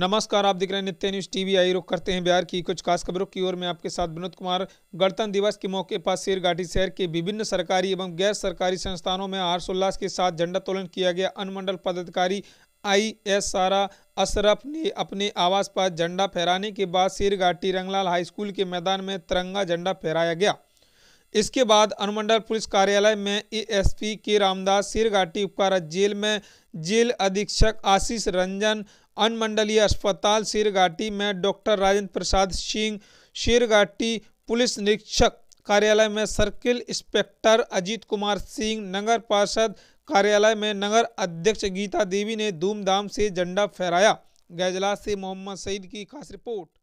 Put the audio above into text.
नमस्कार आप देख रहे हैं नित्य न्यूज टीवी आई रुक करते हैं बिहार की कुछ खास खबरों की ओर मैं आपके साथ विनोद कुमार गणतंत्र दिवस के मौके पर शेरघाटी शहर के विभिन्न सरकारी एवं गैर सरकारी संस्थानों में हर्षोल्लास के साथ झंडा तोलन किया गया अनुमंडल पदाधिकारी आई एस सारा अशरफ ने अपने आवास पर झंडा फहराने के बाद शेरघाटी रंगलाल हाई स्कूल के मैदान में तिरंगा झंडा फहराया गया इसके बाद अनुमंडल पुलिस कार्यालय में एएसपी e के रामदास सिरघाटी उपकारा जेल में जेल अधीक्षक आशीष रंजन अनुमंडलीय अस्पताल सिरघाटी में डॉक्टर राजेंद्र प्रसाद सिंह सिरघाटी पुलिस निरीक्षक कार्यालय में सर्किल इंस्पेक्टर अजीत कुमार सिंह नगर पार्षद कार्यालय में नगर अध्यक्ष गीता देवी ने धूमधाम से झंडा फहराया गैजला से मोहम्मद सईद की खास रिपोर्ट